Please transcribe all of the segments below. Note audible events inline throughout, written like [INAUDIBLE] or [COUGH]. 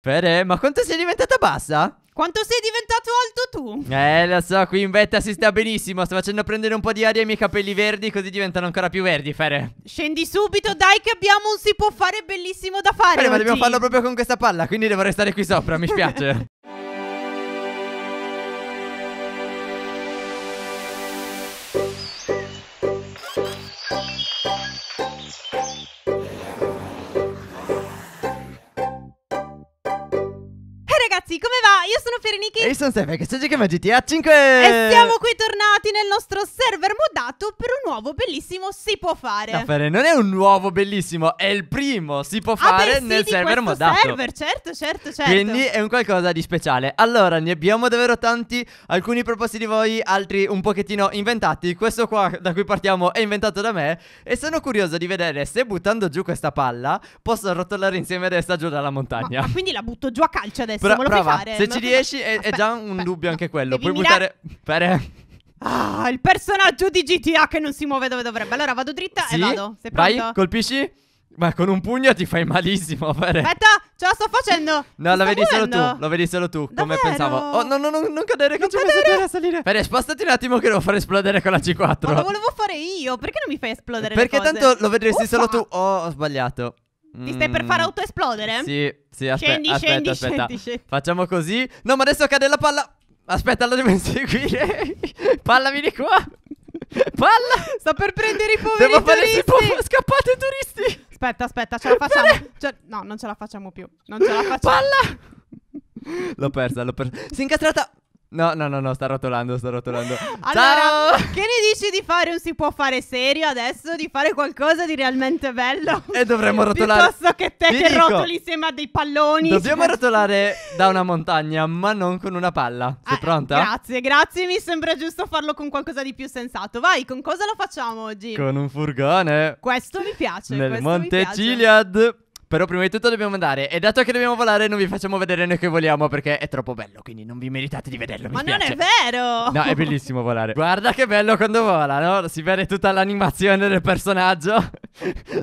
Fede, ma quanto sei diventata bassa? Quanto sei diventato alto tu? Eh, lo so, qui in vetta si sta benissimo. Sto facendo prendere un po' di aria ai miei capelli verdi, così diventano ancora più verdi, Fere. Scendi subito, dai, che abbiamo un si può fare bellissimo da fare. Fere, ma dobbiamo farlo proprio con questa palla, quindi devo restare qui sopra, mi spiace. [LAUGHS] come va? Io sono Ferenichi. E io sono Stefano, che sto giocando a GTA 5. E siamo qui tornati nel nostro server modato per un nuovo bellissimo si può fare. No, Fere, non è un nuovo bellissimo, è il primo si può fare ah, beh, sì, nel server moddato. server, certo, certo, certo. Quindi è un qualcosa di speciale. Allora, ne abbiamo davvero tanti, alcuni proposti di voi, altri un pochettino inventati. Questo qua da cui partiamo è inventato da me e sono curioso di vedere se buttando giù questa palla posso rotolare insieme a destra giù dalla montagna. Ma, ma quindi la butto giù a calcio adesso, Bra- me lo brava, brava. Se ci riesci è, è già un dubbio anche quello. Puoi buttare... Per... Ah, il personaggio di GTA che non si muove dove dovrebbe. Allora vado dritta sì? e vado. Sei pronto? Vai, colpisci. Ma con un pugno ti fai malissimo, Pere. Aspetta, ce la sto facendo. No, lo vedi muovendo. solo tu. Lo vedi solo tu. Davvero? Come pensavo. Oh, no, no, no, non cadere, che non ci ho messo a salire. Pere, spostati un attimo che devo far esplodere con la C4. Ma lo volevo fare io. Perché non mi fai esplodere Perché tanto lo vedresti Uffa. solo tu. Oh, ho sbagliato. Ti stai per far mm. autoesplodere? Sì, sì, aspe scendi, aspetta, scendi, aspetta, scendi, Scendi. Facciamo così. No, ma adesso cade la palla. Aspetta, la devo inseguire. [LAUGHS] palla, vieni qua. Palla. Sto per prendere i poveri devo turisti. Devo fare scappate turisti. Aspetta, aspetta, ce la facciamo. Ce no, non ce la facciamo più. Non ce la facciamo. Palla. L'ho persa, l'ho persa. Si è incastrata. No, no, no, no, sta rotolando, sta rotolando. [LAUGHS] allora, Ciao! che ne dici di fare un si può fare serio adesso? Di fare qualcosa di realmente bello? [LAUGHS] E dovremmo rotolare. Piuttosto che te Vi che dico, rotoli insieme a dei palloni. Dobbiamo rotolare da una montagna, ma non con una palla. Sei Ah, pronta? Grazie, grazie, mi sembra giusto farlo con qualcosa di più sensato. Vai, con cosa lo facciamo oggi? Con un furgone. Questo mi piace. Nel questo mi Monte piace. Ciliad. Però prima di tutto dobbiamo andare E dato che dobbiamo volare non vi facciamo vedere noi che voliamo Perché è troppo bello Quindi non vi meritate di vederlo Ma non piace. è vero No è bellissimo volare Guarda che bello quando vola no? Si vede tutta l'animazione del personaggio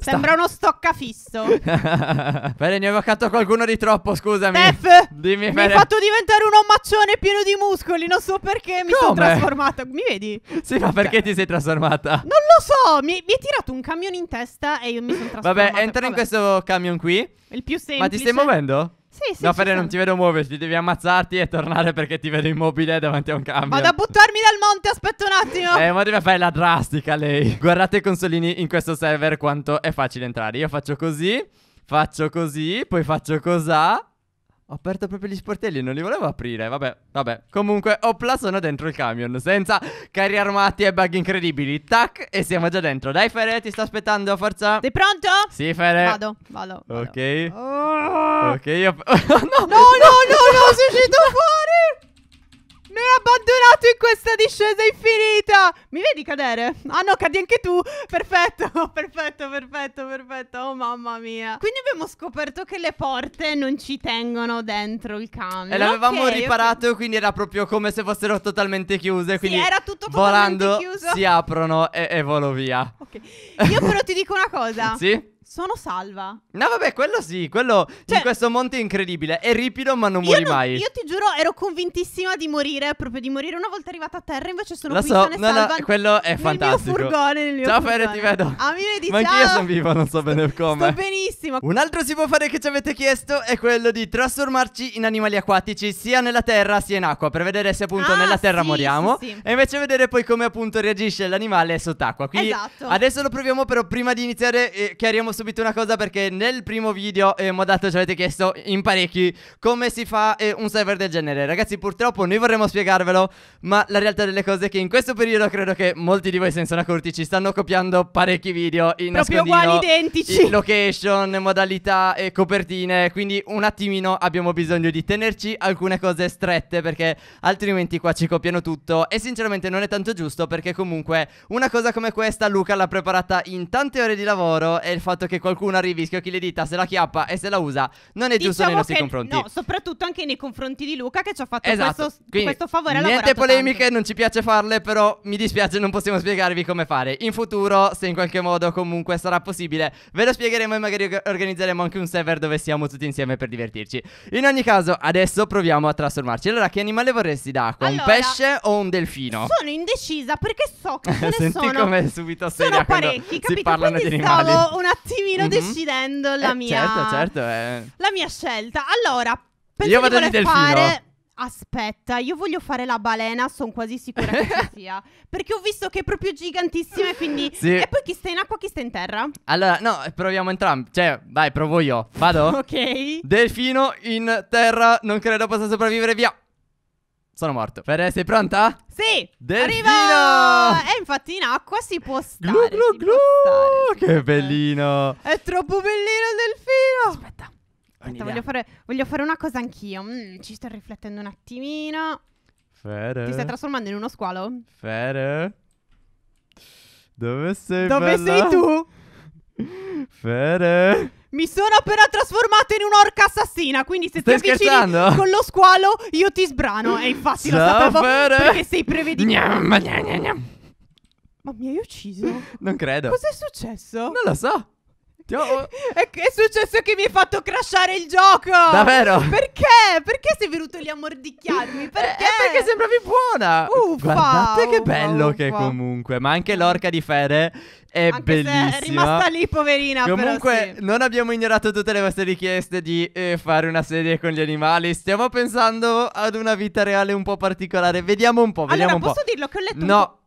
Sembra uno stoccafisso. Bene, [LAUGHS] ne ho evocato qualcuno di troppo, scusami. Steph, Dimmi, mi hai fatto diventare un omaccione pieno di muscoli. Non so perché mi sono trasformata. Mi vedi? Sì, ma perché cioè, ti sei trasformata? Non lo so. Mi, mi è tirato un camion in testa e io mi sono trasformata. Vabbè, entra in questo camion qui. Il più semplice. Ma ti stai muovendo? Sì, sì. No, Fede, non ti vedo muoverti, devi ammazzarti e tornare perché ti vedo immobile davanti a un camion. Vado a buttarmi dal monte, aspetta un attimo. eh, ma deve fare la drastica lei. Guardate i consolini in questo server quanto è facile entrare. Io faccio così, faccio così, poi faccio cos'ha. Ho aperto proprio gli sportelli, non li volevo aprire, vabbè, vabbè. Comunque, opla, sono dentro il camion, senza carri armati e bug incredibili. Tac, e siamo già dentro. Dai, Fere, ti sto aspettando, forza. Sei pronto? Sì, Fere. Vado, vado. vado. Ok. Oh. Ok, io... [LAUGHS] no, no, no, no, no, sei uscito fuori! Mi hai abbandonato in questa discesa infinita! Mi vedi cadere? Ah no, cadi anche tu! Perfetto, [LAUGHS] perfetto, perfetto, perfetto. Oh mamma mia. Quindi abbiamo scoperto che le porte non ci tengono dentro il camion. E l'avevamo okay, riparato, okay. quindi era proprio come se fossero totalmente chiuse. Quindi sì, era tutto volando, chiuso. Si aprono e, e volo via. Ok. Io però ti dico una cosa. [LAUGHS] sì? sono salva. No, vabbè, quello sì, quello cioè, in questo monte è incredibile. È ripido, ma non muori non, mai. Io ti giuro, ero convintissima di morire, proprio di morire una volta arrivata a terra. Invece sono Lo qui so, no, salva. No, quello è nel fantastico. Mio furgone, nel mio ciao, furgone. Ciao, Fere, ti vedo. Amici di Ma anch'io sono vivo, non so sto, bene come. Sto benissimo. Un altro si può fare che ci avete chiesto è quello di trasformarci in animali acquatici, sia nella terra sia in acqua, per vedere se appunto ah, nella terra sì, moriamo. Sì, sì. E invece vedere poi come appunto reagisce l'animale sott'acqua. Quindi esatto. adesso lo proviamo, però prima di iniziare eh, chiariamo subito subito una cosa perché nel primo video eh, Modato ci avete chiesto in parecchi come si fa eh, un server del genere. Ragazzi, purtroppo noi vorremmo spiegarvelo, ma la realtà delle cose è che in questo periodo credo che molti di voi senza una corti ci stanno copiando parecchi video in Proprio uguali identici. Location, modalità e copertine, quindi un attimino abbiamo bisogno di tenerci alcune cose strette perché altrimenti qua ci copiano tutto e sinceramente non è tanto giusto perché comunque una cosa come questa Luca l'ha preparata in tante ore di lavoro e il fatto che che qualcuno arrivi, schiocchi le dita, se la chiappa e se la usa, non è diciamo giusto nei diciamo nostri confronti. No, soprattutto anche nei confronti di Luca che ci ha fatto esatto. questo, Quindi, questo favore. Niente polemiche, tanto. non ci piace farle, però mi dispiace, non possiamo spiegarvi come fare. In futuro, se in qualche modo comunque sarà possibile, ve lo spiegheremo e magari organizzeremo anche un server dove siamo tutti insieme per divertirci. In ogni caso, adesso proviamo a trasformarci. Allora, che animale vorresti da acqua? Allora, un pesce o un delfino? Sono indecisa perché so che [LAUGHS] ce ne Senti sono. Senti come subito sei Sono parecchi, capito? Si parlano Quindi di animali. stavo un attimo attimino mm-hmm. decidendo la eh, mia Certo, certo, eh. La mia scelta. Allora, penso Io vado di voler fare Aspetta, io voglio fare la balena, sono quasi sicura che ci [LAUGHS] sia. Perché ho visto che è proprio gigantissima e quindi... Sì. E poi chi sta in acqua, chi sta in terra? Allora, no, proviamo entrambi. Cioè, vai, provo io. Vado? ok. Delfino in terra, non credo possa sopravvivere, via. Sono morto. Fede, sei pronta? Sì! Delfino! Arrivo! E eh, infatti in acqua si può stare. Glu, glu, glu. Stare, che bellino! È troppo bellino il delfino! Aspetta. Aspetta voglio, fare, voglio, fare, una cosa anch'io. Mm, ci sto riflettendo un attimino. Fede. Ti stai trasformando in uno squalo? Fede. Dove sei? Dove bella? sei tu? Fede. Mi sono appena trasformata in un'orca assassina. Quindi se Stai ti avvicini scherzando? con lo squalo, io ti sbrano. E infatti lo sapevo perché sei prevedibile. Ma mi hai ucciso? Non credo. Cos'è successo? Non lo so. [LAUGHS] È, è successo che mi hai fatto crashare il gioco. Davvero? Perché? Perché sei venuto lì a mordicchiarmi? Eh, perché? Eh, perché sembravi buona. Uffa. Guardate che bello uffa. che comunque. Ma anche l'orca di Fede è anche bellissima. è rimasta lì, poverina. Comunque, sì. non abbiamo ignorato tutte le vostre richieste di eh, fare una serie con gli animali. Stiamo pensando ad una vita reale un po' particolare. Vediamo un po'. Vediamo allora, un posso dirlo che ho letto. No.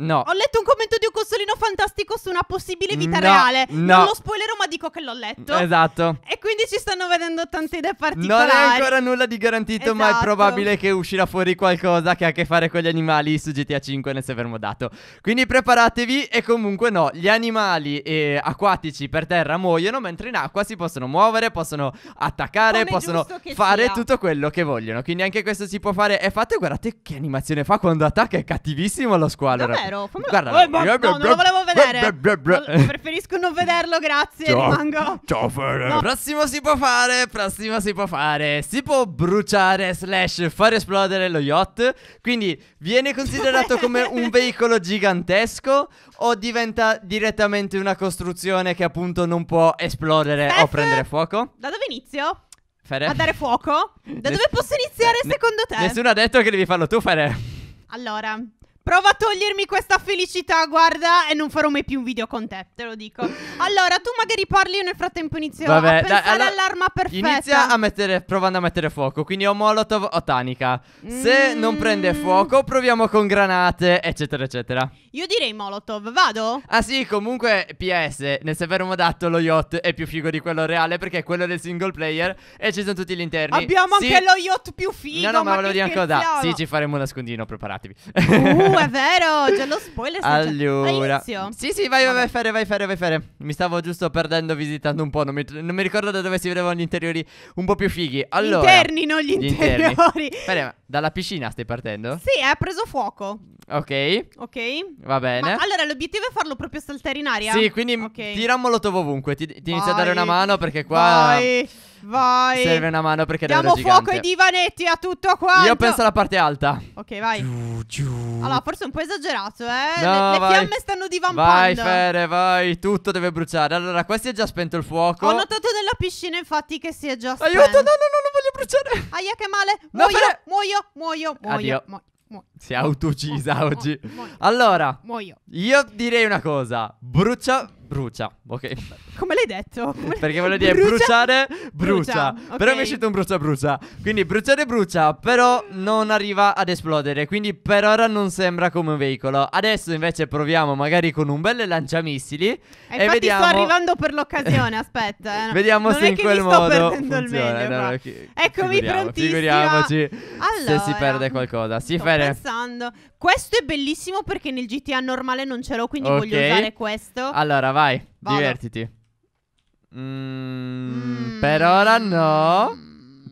No. Ho letto un commento di un consolino fantastico su una possibile vita no, reale. No. Non lo spoilerò, ma dico che l'ho letto. Esatto. E quindi ci stanno vedendo tante idee particolari. Non è ancora nulla di garantito, esatto. ma è esatto. probabile che uscirà fuori qualcosa che ha a che fare con gli animali su GTA 5 nel server modato. Quindi preparatevi e comunque no, gli animali eh, acquatici per terra muoiono, mentre in acqua si possono muovere, possono attaccare, Come possono fare sia. tutto quello che vogliono. Quindi anche questo si può fare. E fate, guardate che animazione fa quando attacca, è cattivissimo lo squalo. Vabbè, vero? Fammelo... Guarda, eh, ma... no, non lo volevo vedere. Preferisco non vederlo, grazie. Ciao. Rimango. Ciao, Fer. No. Prossimo si può fare. Prossimo si può fare. Si può bruciare, slash, far esplodere lo yacht. Quindi viene considerato [LAUGHS] come un veicolo gigantesco o diventa direttamente una costruzione che appunto non può esplodere Steph, o prendere fuoco? Da dove inizio? Fere. A dare fuoco? Da dove posso iniziare secondo te? Nessuno ha detto che devi farlo tu, Fere. Allora, Prova a togliermi questa felicità, guarda, e non farò mai più un video con te, te lo dico. Allora, tu magari parli e nel frattempo inizio Vabbè, a pensare allora, all'arma perfetta. Inizia a mettere, provando a mettere fuoco, quindi ho molotov o tanica. Se mm. non prende fuoco, proviamo con granate, eccetera, eccetera. Io direi molotov, vado? Ah sì, comunque, PS, nel severo modatto lo yacht è più figo di quello reale perché è quello del single player e ci sono tutti gli interni. Abbiamo sì. anche lo yacht più figo. No, no, ma, ma volevo dire ancora da. Sì, ci faremo un nascondino, preparatevi. Uh, è vero, c'è lo spoiler. Allora. Sì, sì, vai, vai, vai, fare, vai, fare, vai, fare. Mi stavo giusto perdendo visitando un po', non mi, non mi ricordo da dove si vedevano gli interiori un po' più fighi. Allora, gli interni, non gli, gli interiori. Bene, dalla piscina stai partendo? Sì, ha preso fuoco. Ok. Ok. Va bene. Ma allora, l'obiettivo è farlo proprio saltare in aria? Sì, quindi okay. tira un molotov ovunque. Ti, ti inizio a dare una mano perché qua... Vai. Vai. Serve una mano perché Diamo fuoco ai divanetti a tutto qua. Io penso alla parte alta. Ok, vai. Giù, giù. Allora, forse è un po' esagerato, eh. No, le, le fiamme stanno divampando. Vai, Fere, vai. Tutto deve bruciare. Allora, qua si è già spento il fuoco. Ho notato nella piscina, infatti, che si è già spento. Aiuto, no, no, no, non voglio bruciare. Aia, che male. No, muoio, muoio, muoio, muoio, muoio. Si autouccisa muoio, oggi. Muoio, allora, muoio. io direi una cosa: brucia, brucia. Ok. Come l'hai detto? Come Perché volevo [LAUGHS] dire brucia, bruciare, brucia. brucia. Okay. Però mi è uscito un brucia, brucia. Quindi bruciare, brucia. Però non arriva ad esplodere. Quindi per ora non sembra come un veicolo. Adesso invece proviamo magari con un bel lanciamissili. Eh, e, e vediamo. Sto arrivando per l'occasione. [LAUGHS] Aspetta. Eh. vediamo non se in quel modo. Funziona, meglio, no, no, Eccomi, figuriamo, prontissima. Figuriamoci allora, se si perde qualcosa. Si ferma pensando. Questo è bellissimo perché nel GTA normale non ce l'ho, quindi okay. voglio usare questo. Allora, vai, Vado. divertiti. Mm, mm. Per ora no.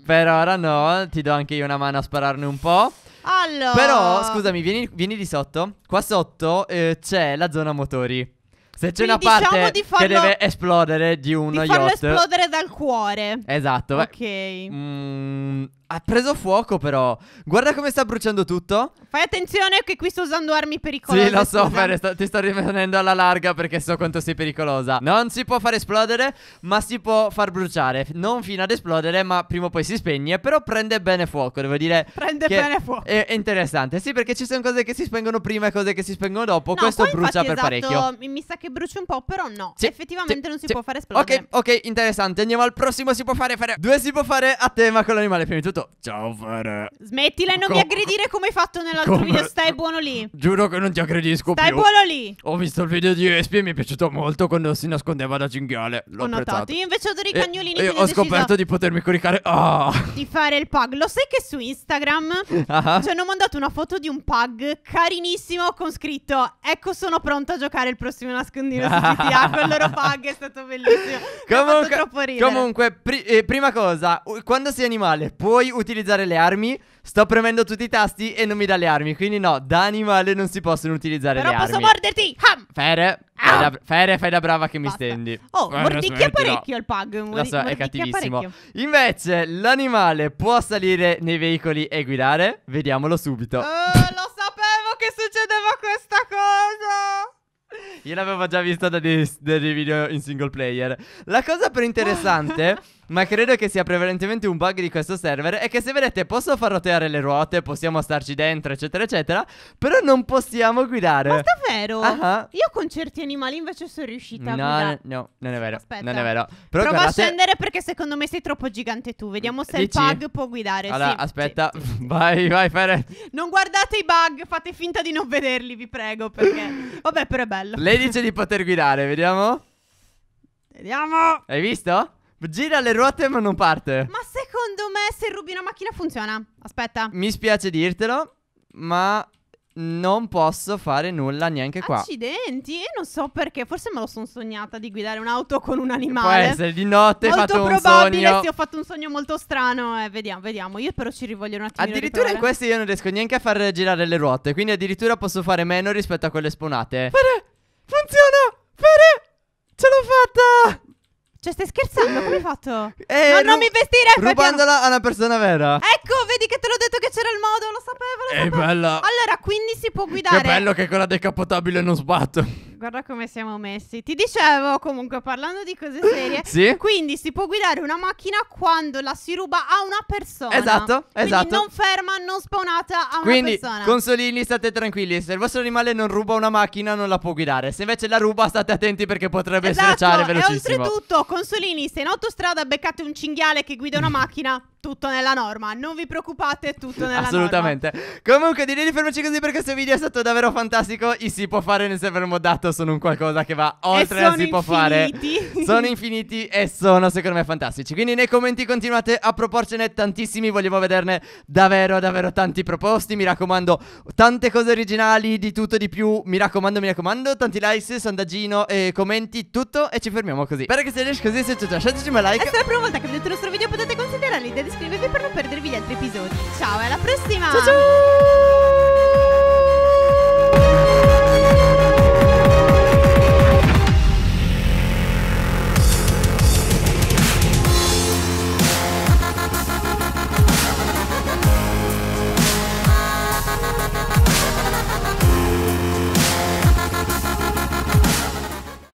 Per ora no. Ti do anche io una mano a spararne un po'. Allora. Però, scusami, vieni, vieni di sotto. Qua sotto eh, c'è la zona motori. Se c'è Quindi una diciamo parte di farlo, che deve esplodere di un di farlo esplodere dal cuore. Esatto. Ok. Mm, ha preso fuoco però. Guarda come sta bruciando tutto. Fai attenzione che qui sto usando armi pericolose. Sì, lo so, Fer, sto, ti sto rimanendo alla larga perché so quanto sei pericolosa. Non si può far esplodere, ma si può far bruciare. Non fino ad esplodere, ma prima o poi si spegne. Però prende bene fuoco, devo dire. Prende bene fuoco. È, interessante. Sì, perché ci sono cose che si spengono prima e cose che si spengono dopo. No, Questo brucia per esatto, parecchio. Mi, mi sa che brucia un po', però no. Sì, Effettivamente sì, non si sì. può far esplodere. Ok, ok, interessante. Andiamo al prossimo. Si può fare, fare. Due si può fare a tema con l'animale prima di tutto detto ciao Fare. Smettila e non Com mi aggredire come hai fatto nell'altro come... video, stai buono lì. Giuro che non ti aggredisco stai più. Stai buono lì. Ho visto il video di Espi e mi è piaciuto molto quando si nascondeva da cinghiale. L'ho ho apprezzato. notato. Io invece ho dei cagnolini. E, e ho, scoperto di potermi coricare. Oh. Di fare il pug. Lo sai che su Instagram uh ah. -huh. ci hanno mandato una foto di un pug carinissimo con scritto ecco sono pronto a giocare il prossimo nascondino su GTA [LAUGHS] con il loro pug. È stato bellissimo. comunque, troppo ridere. Comunque, pri eh, prima cosa, quando sei animale puoi puoi utilizzare le armi Sto premendo tutti i tasti e non mi dà le armi Quindi no, da animale non si possono utilizzare Però le armi Però posso morderti Ham. Fere fai, ah! da, Fere, fai da brava che Basta. mi stendi Oh, eh, mordicchia parecchio il pug Lo so, è cattivissimo parecchio. Invece, l'animale può salire nei veicoli e guidare Vediamolo subito uh, Lo sapevo che succedeva così io l'avevo già vista dagli, dagli video in single player. La cosa più interessante, [LAUGHS] ma credo che sia prevalentemente un bug di questo server, è che se vedete posso far roteare le ruote, possiamo starci dentro, eccetera, eccetera, però non possiamo guidare. Ma davvero? Ah Io con certi animali invece sono riuscita no, a guidare. No, non è vero. Aspetta. Non è vero. Però Prova guardate... a scendere perché secondo me sei troppo gigante tu. Vediamo se Dici? il bug può guidare. Allora, sì, aspetta. Sì, sì, [LAUGHS] vai, vai, fare. Non guardate i bug, fate finta di non vederli, vi prego, perché... [LAUGHS] Vabbè, però è bello. Le lei dice di poter guidare, vediamo. Vediamo. Hai visto? Gira le ruote ma non parte. Ma secondo me se rubi una macchina funziona. Aspetta. Mi spiace dirtelo, ma non posso fare nulla neanche qua. Accidenti, non so perché, forse me lo sono sognata di guidare un'auto con un animale. Può essere di notte, molto fatto un probabile, sì, ho fatto un sogno molto strano, eh, vediamo, vediamo. Io però ci rivoglio un attimo. Addirittura in questo io non riesco neanche a far girare le ruote, quindi addirittura posso fare meno rispetto a quelle sponate. Fare fatta? Cioè, stai scherzando? Come hai fatto? Eh, non, non mi vestire Rubandola a una persona vera. Ecco, vedi che te l'ho detto che c'era il modo, lo sapevo, lo È sapevo. bella. Allora, quindi si può guidare. Che bello che quella decapotabile non sbatto guarda come siamo messi. Ti dicevo comunque, parlando di cose serie, [LAUGHS] sì? quindi si può guidare una macchina quando la si ruba a una persona. Esatto, quindi esatto. non ferma, non spawnata a quindi, una persona. Quindi, consolini, state tranquilli. Se il vostro animale non ruba una macchina, non la può guidare. Se invece la ruba, state attenti perché potrebbe esatto, schiacciare velocissimo. E oltretutto, consolini, se in autostrada beccate un cinghiale che guida una [LAUGHS] macchina, tutto nella norma. Non vi preoccupate, tutto nella Assolutamente. norma. Assolutamente. Comunque, direi di fermarci così perché questo video è stato davvero fantastico. E si può fare nel server moddato sono un qualcosa che va oltre la si può fare. [LAUGHS] Sono infiniti e sono secondo me fantastici. Quindi nei commenti continuate a proporcene tantissimi, vogliamo vederne davvero davvero tanti proposti, mi raccomando, tante cose originali, di tutto di più, mi raccomando, mi raccomando, tanti like, sondaggino e commenti, tutto e ci fermiamo così. Spero che se riesci così, se ti è piaciuto lasciateci un like. E se la prima volta che vedete il nostro video potete considerare l'idea di iscrivervi per non perdervi gli altri episodi. Ciao e alla prossima! Ciao ciao!